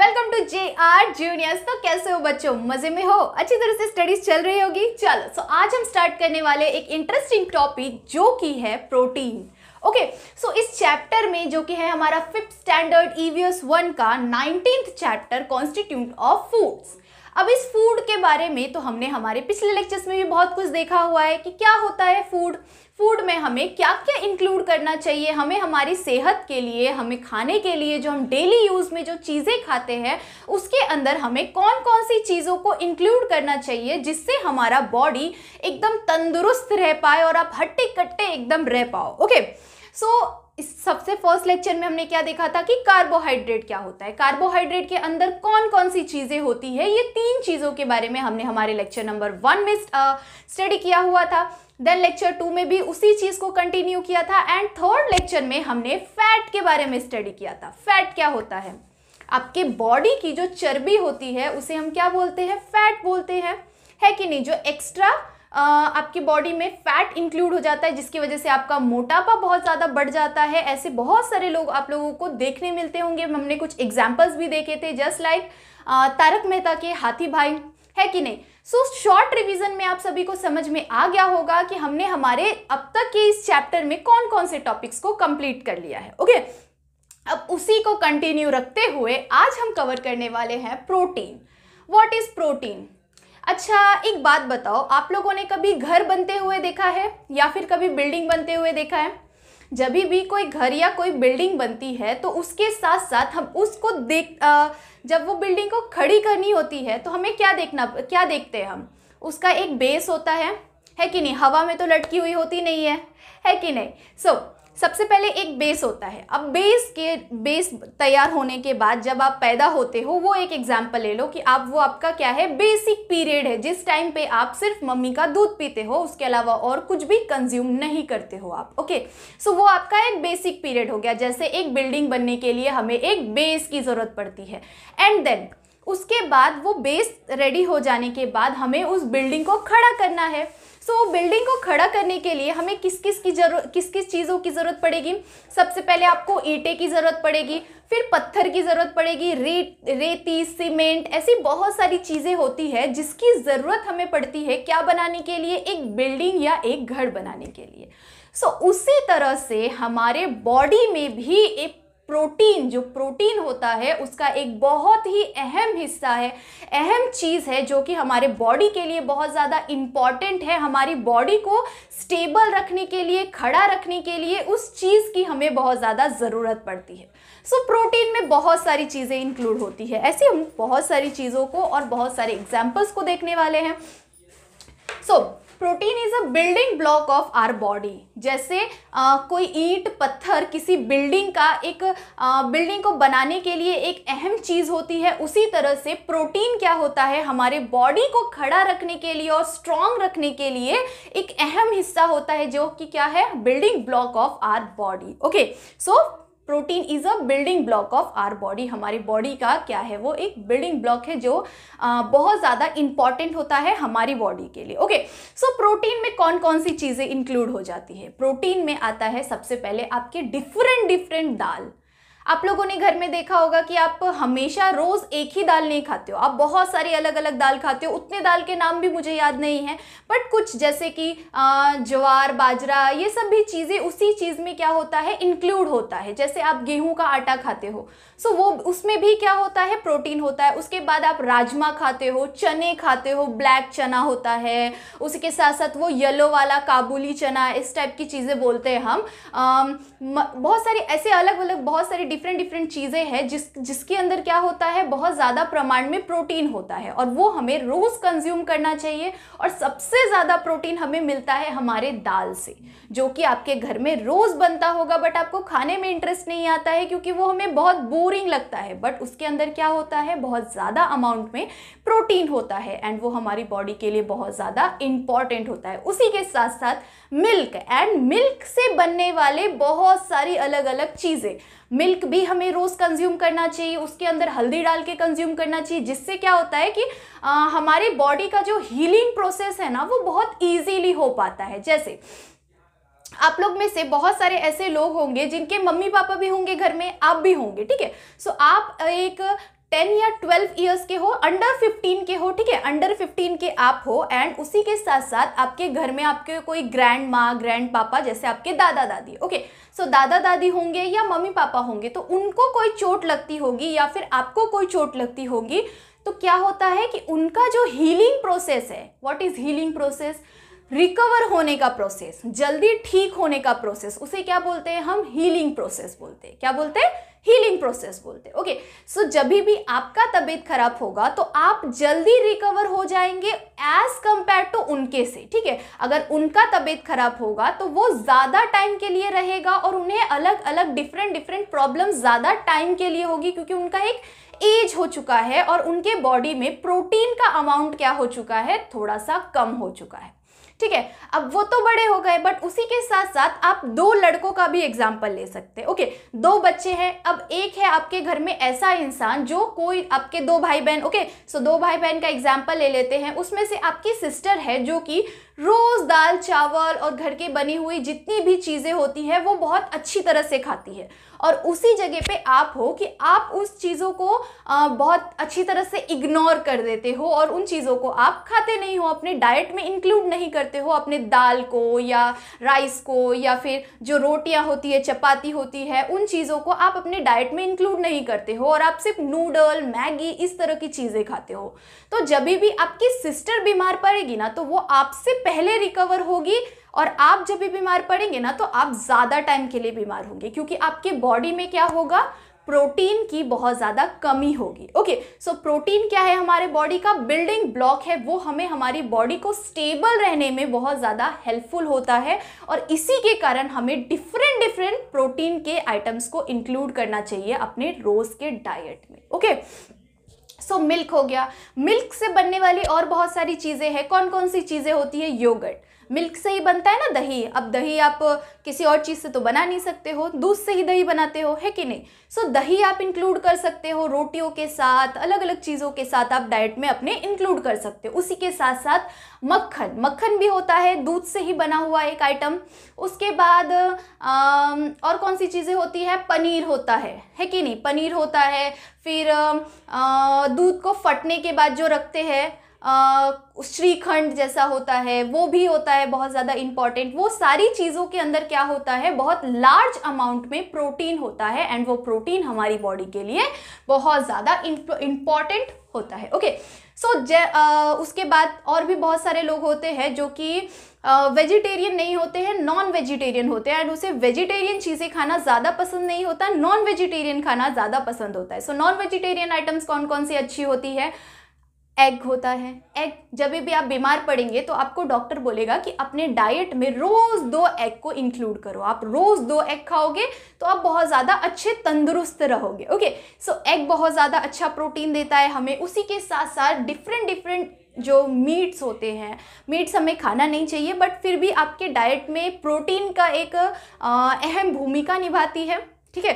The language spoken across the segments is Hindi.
Welcome to J R juniors तो कैसे हो बच्चों मजे में हो अच्छी तरह से स्टडीज चल रही होगी चलो सो so आज हम स्टार्ट करने वाले एक इंटरेस्टिंग टॉपिक जो कि है protein okay okay, so so इस चैप्टर में जो कि है हमारा फिफ्थ स्टैंडर्ड ईवीएस वन का nineteen chapter constitute of foods अब इस फूड के बारे में तो हमने हमारे पिछले लेक्चर्स में भी बहुत कुछ देखा हुआ है कि क्या होता है फूड फूड में हमें क्या क्या इंक्लूड करना चाहिए हमें हमारी सेहत के लिए हमें खाने के लिए जो हम डेली यूज़ में जो चीज़ें खाते हैं उसके अंदर हमें कौन कौन सी चीज़ों को इंक्लूड करना चाहिए जिससे हमारा बॉडी एकदम तंदुरुस्त रह पाए और आप हट्टे कट्टे एकदम रह पाओ ओके सो so, इस सबसे फर्स्ट लेक्चर में हमने क्या देखा था कि कार्बोहाइड्रेट क्या होता है कार्बोहाइड्रेट के अंदर कौन कौन सी चीज़ें होती है ये तीन चीज़ों के बारे में हमने हमारे लेक्चर नंबर वन में स्टडी uh, किया हुआ था देन लेक्चर टू में भी उसी चीज़ को कंटिन्यू किया था एंड थर्ड लेक्चर में हमने फैट के बारे में स्टडी किया था फैट क्या होता है आपके बॉडी की जो चर्बी होती है उसे हम क्या बोलते हैं फैट बोलते हैं है कि नहीं जो एक्स्ट्रा आपकी बॉडी में फैट इंक्लूड हो जाता है जिसकी वजह से आपका मोटापा बहुत ज़्यादा बढ़ जाता है ऐसे बहुत सारे लोग आप लोगों को देखने मिलते होंगे हमने कुछ एग्जाम्पल्स भी देखे थे जस्ट लाइक तारक मेहता के हाथी भाई है कि नहीं सो शॉर्ट रिवीजन में आप सभी को समझ में आ गया होगा कि हमने हमारे अब तक के इस चैप्टर में कौन कौन से टॉपिक्स को कंप्लीट कर लिया है ओके okay? अब उसी को कंटिन्यू रखते हुए आज हम कवर करने वाले हैं प्रोटीन वॉट इज प्रोटीन अच्छा एक बात बताओ आप लोगों ने कभी घर बनते हुए देखा है या फिर कभी बिल्डिंग बनते हुए देखा है जब भी कोई घर या कोई बिल्डिंग बनती है तो उसके साथ साथ हम उसको देख जब वो बिल्डिंग को खड़ी करनी होती है तो हमें क्या देखना क्या देखते हैं हम उसका एक बेस होता है है कि नहीं हवा में तो लटकी हुई होती नहीं है है कि नहीं सो so, सबसे पहले एक बेस होता है अब बेस के बेस तैयार होने के बाद जब आप पैदा होते हो वो एक एग्जाम्पल ले लो कि आप वो आपका क्या है बेसिक पीरियड है जिस टाइम पे आप सिर्फ मम्मी का दूध पीते हो उसके अलावा और कुछ भी कंज्यूम नहीं करते हो आप ओके सो वो आपका एक बेसिक पीरियड हो गया जैसे एक बिल्डिंग बनने के लिए हमें एक बेस की ज़रूरत पड़ती है एंड देन उसके बाद वो बेस रेडी हो जाने के बाद हमें उस बिल्डिंग को खड़ा करना है सो so, बिल्डिंग को खड़ा करने के लिए हमें किस किस की जरूरत किस किस चीज़ों की ज़रूरत पड़ेगी सबसे पहले आपको ईंटे की ज़रूरत पड़ेगी फिर पत्थर की ज़रूरत पड़ेगी रेत रेती सीमेंट ऐसी बहुत सारी चीज़ें होती है जिसकी ज़रूरत हमें पड़ती है क्या बनाने के लिए एक बिल्डिंग या एक घर बनाने के लिए सो so, उसी तरह से हमारे बॉडी में भी एक प्रोटीन जो प्रोटीन होता है उसका एक बहुत ही अहम हिस्सा है अहम चीज़ है जो कि हमारे बॉडी के लिए बहुत ज़्यादा इम्पॉर्टेंट है हमारी बॉडी को स्टेबल रखने के लिए खड़ा रखने के लिए उस चीज़ की हमें बहुत ज़्यादा ज़रूरत पड़ती है सो so, प्रोटीन में बहुत सारी चीज़ें इंक्लूड होती है ऐसे हम बहुत सारी चीज़ों को और बहुत सारे एग्जाम्पल्स को देखने वाले हैं so so, protein is a building block of our body जैसे आ, कोई ईंट पत्थर किसी बिल्डिंग का एक आ, बिल्डिंग को बनाने के लिए एक अहम चीज़ होती है उसी तरह से प्रोटीन क्या होता है हमारे बॉडी को खड़ा रखने के लिए और स्ट्रांग रखने के लिए एक अहम हिस्सा होता है जो कि क्या है building block of our body okay so protein is a building block of our body हमारी बॉडी का क्या है वो एक बिल्डिंग ब्लॉक है जो आ, बहुत ज़्यादा इंपॉर्टेंट होता है हमारी बॉडी के लिए ओके सो प्रोटीन में कौन कौन सी चीज़ें इंक्लूड हो जाती है प्रोटीन में आता है सबसे पहले आपके डिफरेंट डिफरेंट दाल आप लोगों ने घर में देखा होगा कि आप हमेशा रोज एक ही दाल नहीं खाते हो आप बहुत सारी अलग अलग दाल खाते हो उतने दाल के नाम भी मुझे याद नहीं है बट कुछ जैसे कि ज्वार बाजरा ये सब भी चीज़ें उसी चीज़ में क्या होता है इंक्लूड होता है जैसे आप गेहूं का आटा खाते हो सो वो उसमें भी क्या होता है प्रोटीन होता है उसके बाद आप राजमा खाते हो चने खाते हो ब्लैक चना होता है उसके साथ साथ वो येलो वाला काबुली चना इस टाइप की चीज़ें बोलते हैं हम बहुत सारी ऐसे अलग अलग बहुत सारी डिफरेंट डिफरेंट चीज़ें हैं जिस जिसके अंदर क्या होता है बहुत ज़्यादा प्रमाण में प्रोटीन होता है और वो हमें रोज़ कंज्यूम करना चाहिए और सबसे ज़्यादा प्रोटीन हमें मिलता है हमारे दाल से जो कि आपके घर में रोज़ बनता होगा बट आपको खाने में इंटरेस्ट नहीं आता है क्योंकि वो हमें बहुत बोरिंग लगता है बट उसके अंदर क्या होता है बहुत ज़्यादा अमाउंट में प्रोटीन होता है एंड वो हमारी बॉडी के लिए बहुत ज़्यादा इंपॉर्टेंट होता है उसी के साथ साथ मिल्क एंड मिल्क से बनने वाले बहुत सारी अलग अलग चीज़ें मिल्क भी हमें रोज़ कंज्यूम करना चाहिए उसके अंदर हल्दी डाल के कंज्यूम करना चाहिए जिससे क्या होता है कि आ, हमारे बॉडी का जो हीलिंग प्रोसेस है ना वो बहुत ईजीली हो पाता है जैसे आप लोग में से बहुत सारे ऐसे लोग होंगे जिनके मम्मी पापा भी होंगे घर में आप भी होंगे ठीक है सो आप एक टेन या ट्वेल्व ईयर्स के हो अंडर फिफ्टीन के हो ठीक है अंडर फिफ्टीन के आप हो एंड उसी के साथ साथ आपके घर में आपके कोई ग्रैंड माँ ग्रैंड पापा जैसे आपके दादा दादी ओके सो so, दादा दादी होंगे या मम्मी पापा होंगे तो उनको कोई चोट लगती होगी या फिर आपको कोई चोट लगती होगी तो क्या होता है कि उनका जो हीलिंग प्रोसेस है what is healing process recover होने का प्रोसेस जल्दी ठीक होने का प्रोसेस उसे क्या बोलते हैं हम हीलिंग प्रोसेस बोलते हैं क्या बोलते हैं हीलिंग प्रोसेस बोलते हैं ओके सो जब भी आपका तबीयत खराब होगा तो आप जल्दी रिकवर हो जाएंगे एज कंपेयर टू उनके से ठीक है अगर उनका तबीयत खराब होगा तो वो ज़्यादा टाइम के लिए रहेगा और उन्हें अलग अलग डिफरेंट डिफरेंट प्रॉब्लम ज़्यादा टाइम के लिए होगी क्योंकि उनका एक एज हो चुका है और उनके बॉडी में प्रोटीन का अमाउंट क्या हो चुका है थोड़ा सा कम हो चुका है ठीक है अब वो तो बड़े हो गए बट उसी के साथ साथ आप दो लड़कों का भी एग्जाम्पल ले सकते हैं ओके दो बच्चे हैं अब एक है आपके घर में ऐसा इंसान जो कोई आपके दो भाई बहन ओके सो दो भाई बहन का एग्जाम्पल ले लेते हैं उसमें से आपकी सिस्टर है जो कि रोज़ दाल चावल और घर के बनी हुई जितनी भी चीज़ें होती हैं वो बहुत अच्छी तरह से खाती है और उसी जगह पे आप हो कि आप उस चीज़ों को बहुत अच्छी तरह से इग्नोर कर देते हो और उन चीज़ों को आप खाते नहीं हो अपने डाइट में इंक्लूड नहीं करते हो अपने दाल को या राइस को या फिर जो रोटियाँ होती है चपाती होती है उन चीज़ों को आप अपने डाइट में इंक्लूड नहीं करते हो और आप सिर्फ नूडल मैगी इस तरह की चीज़ें खाते हो तो जब भी आपकी सिस्टर बीमार पड़ेगी ना तो वो आपसे पहले रिकवर होगी और आप जब भी बीमार पड़ेंगे ना तो आप ज़्यादा टाइम के लिए बीमार होंगे क्योंकि आपके बॉडी में क्या होगा प्रोटीन की बहुत ज़्यादा कमी होगी ओके सो प्रोटीन क्या है हमारे बॉडी का बिल्डिंग ब्लॉक है वो हमें हमारी बॉडी को स्टेबल रहने में बहुत ज़्यादा हेल्पफुल होता है और इसी के कारण हमें डिफरेंट डिफरेंट प्रोटीन के आइटम्स को इंक्लूड करना चाहिए अपने रोज़ के डाइट में ओके सो मिल्क हो गया मिल्क से बनने वाली और बहुत सारी चीज़ें हैं कौन कौन सी चीज़ें होती है योगर्ट मिल्क से ही बनता है ना दही अब दही आप किसी और चीज़ से तो बना नहीं सकते हो दूध से ही दही बनाते हो है कि नहीं सो so, दही आप इंक्लूड कर सकते हो रोटियों के साथ अलग अलग चीज़ों के साथ आप डाइट में अपने इंक्लूड कर सकते हो उसी के साथ साथ मक्खन मक्खन भी होता है दूध से ही बना हुआ एक आइटम उसके बाद आ, और कौन सी चीज़ें होती है पनीर होता है है कि नहीं पनीर होता है फिर दूध को फटने के बाद जो रखते हैं श्रीखंड जैसा होता है वो भी होता है बहुत ज़्यादा इम्पॉर्टेंट वो सारी चीज़ों के अंदर क्या होता है बहुत लार्ज अमाउंट में प्रोटीन होता है एंड वो प्रोटीन हमारी बॉडी के लिए बहुत ज़्यादा इम्पॉर्टेंट होता है ओके okay. सो so, उसके बाद और भी बहुत सारे लोग होते हैं जो कि वेजिटेरियन नहीं होते हैं नॉन वेजिटेरियन होते हैं एंड उसे वेजिटेरियन चीज़ें खाना ज़्यादा पसंद नहीं होता नॉन वेजिटेरियन खाना ज़्यादा पसंद होता है सो नॉन वेजिटेरियन आइटम्स कौन कौन सी अच्छी होती है एग होता है एग जब भी आप बीमार पड़ेंगे तो आपको डॉक्टर बोलेगा कि अपने डाइट में रोज़ दो एग को इंक्लूड करो आप रोज़ दो एग खाओगे तो आप बहुत ज़्यादा अच्छे तंदुरुस्त रहोगे ओके सो एग बहुत ज़्यादा अच्छा प्रोटीन देता है हमें उसी के साथ साथ डिफरेंट डिफरेंट जो मीट्स होते हैं मीट्स हमें खाना नहीं चाहिए बट फिर भी आपके डाइट में प्रोटीन का एक अहम भूमिका निभाती है ठीक है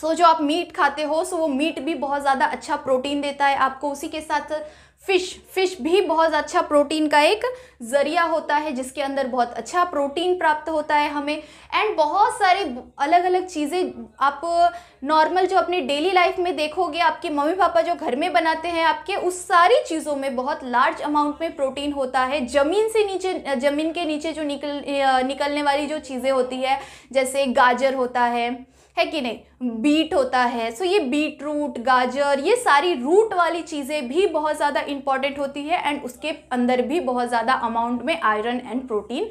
सो जो आप मीट खाते हो सो वो मीट भी बहुत ज़्यादा अच्छा प्रोटीन देता है आपको उसी के साथ फिश फिश भी बहुत अच्छा प्रोटीन का एक ज़रिया होता है जिसके अंदर बहुत अच्छा प्रोटीन प्राप्त होता है हमें एंड बहुत सारे अलग अलग चीज़ें आप नॉर्मल जो अपने डेली लाइफ में देखोगे आपके मम्मी पापा जो घर में बनाते हैं आपके उस सारी चीज़ों में बहुत लार्ज अमाउंट में प्रोटीन होता है ज़मीन से नीचे ज़मीन के नीचे जो निकल निकलने वाली जो चीज़ें होती है जैसे गाजर होता है है कि नहीं बीट होता है सो ये बीट रूट गाजर ये सारी रूट वाली चीज़ें भी बहुत ज़्यादा इंपॉर्टेंट होती है एंड उसके अंदर भी बहुत ज़्यादा अमाउंट में आयरन एंड प्रोटीन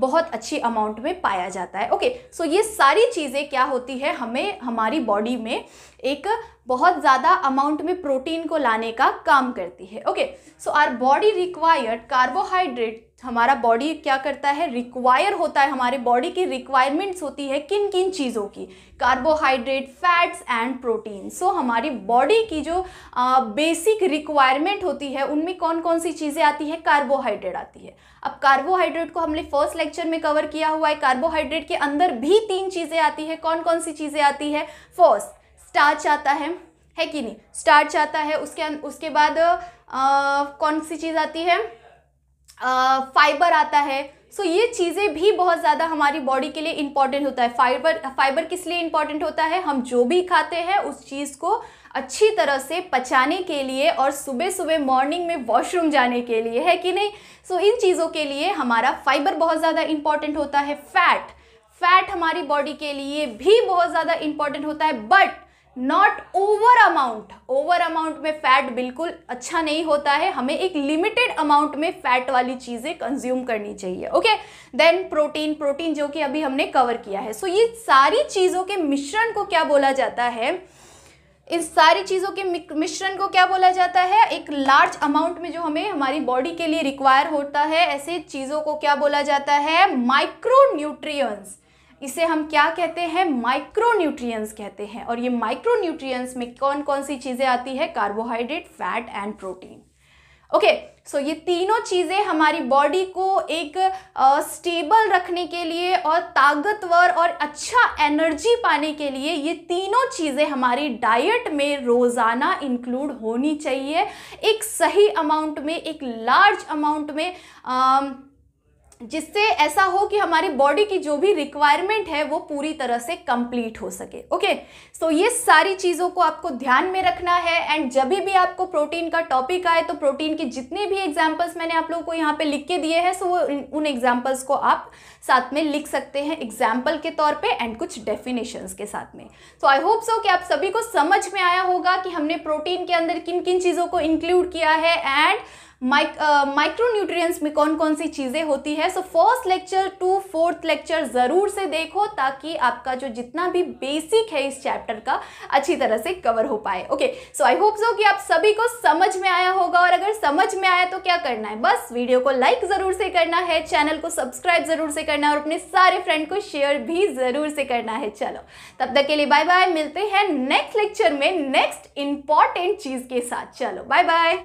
बहुत अच्छी अमाउंट में पाया जाता है ओके सो ये सारी चीज़ें क्या होती है हमें हमारी बॉडी में एक बहुत ज़्यादा अमाउंट में प्रोटीन को लाने का काम करती है okay so our body required carbohydrate हमारा बॉडी क्या करता है रिक्वायर होता है हमारे बॉडी की रिक्वायरमेंट्स होती है किन किन चीज़ों की carbohydrate fats and protein so हमारी बॉडी की जो बेसिक बेसिक रिक्वायरमेंट होती है उनमें कौन कौन सी चीज़ें आती है कार्बोहाइड्रेट आती है अब कार्बोहाइड्रेट को हमने फर्स्ट लेक्चर में कवर किया हुआ है कार्बोहाइड्रेट के अंदर भी तीन चीज़ें आती है कौन कौन सी चीज़ें आती है फर्स्ट स्टार्च आता है है कि नहीं स्टार्च आता है उसके उसके बाद uh, कौन सी चीज़ आती है फाइबर आता है सो so, ये चीज़ें भी बहुत ज़्यादा हमारी बॉडी के लिए इंपॉर्टेंट होता है फाइबर फाइबर किस लिए इंपॉर्टेंट होता है हम जो भी खाते हैं उस चीज़ को अच्छी तरह से पचाने के लिए और सुबह सुबह मॉर्निंग में वॉशरूम जाने के लिए है कि नहीं सो so, इन चीज़ों के लिए हमारा फाइबर बहुत ज़्यादा इंपॉर्टेंट होता है फैट फैट हमारी बॉडी के लिए भी बहुत ज़्यादा इंपॉर्टेंट होता है but not over amount over amount में फैट बिल्कुल अच्छा नहीं होता है हमें एक लिमिटेड अमाउंट में फैट वाली चीज़ें कंज्यूम करनी चाहिए ओके देन प्रोटीन प्रोटीन जो कि अभी हमने कवर किया है सो so, ये सारी चीज़ों के मिश्रण को क्या बोला जाता है इन सारी चीज़ों के मिश्रण को क्या बोला जाता है एक लार्ज अमाउंट में जो हमें हमारी बॉडी के लिए रिक्वायर होता है ऐसे चीज़ों को क्या बोला जाता है माइक्रो न्यूट्रियंट्स इसे हम क्या कहते हैं माइक्रोन्यूट्रिएंट्स कहते हैं और ये माइक्रोन्यूट्रिएंट्स में कौन कौन सी चीज़ें आती है carbohydrate fat and protein okay so ये तीनों चीज़ें हमारी बॉडी को एक स्टेबल uh, रखने के लिए और ताकतवर और अच्छा एनर्जी पाने के लिए ये तीनों चीज़ें हमारी डाइट में रोज़ाना इंक्लूड होनी चाहिए एक सही अमाउंट में एक लार्ज अमाउंट में uh, जिससे ऐसा हो कि हमारी बॉडी की जो भी रिक्वायरमेंट है वो पूरी तरह से कंप्लीट हो सके ओके okay? सो so, ये सारी चीज़ों को आपको ध्यान में रखना है एंड जब भी आपको प्रोटीन का टॉपिक आए तो प्रोटीन की जितने भी एग्जाम्पल्स मैंने आप लोगों को यहाँ पे लिख के दिए हैं सो वो उन एग्जाम्पल्स को आप साथ में लिख सकते हैं एग्जाम्पल के तौर पर एंड कुछ डेफिनेशंस के साथ में सो आई होप सो कि आप सभी को समझ में आया होगा कि हमने प्रोटीन के अंदर किन किन चीज़ों को इंक्लूड किया है एंड माइक्रोन्यूट्रिएंट्स में कौन कौन सी चीज़ें होती है so first lecture to fourth lecture ज़रूर से देखो ताकि आपका जो जितना भी बेसिक है इस चैप्टर का अच्छी तरह से कवर हो पाए okay so I hope so कि आप सभी को समझ में आया होगा और अगर समझ में आया तो क्या करना है बस वीडियो को लाइक ज़रूर से करना है चैनल को सब्सक्राइब ज़रूर से करना है और अपने सारे फ्रेंड को शेयर भी ज़रूर से करना है चलो तब तक के लिए बाय बाय मिलते हैं नेक्स्ट लेक्चर में नेक्स्ट इंपॉर्टेंट चीज़ के साथ चलो बाय बाय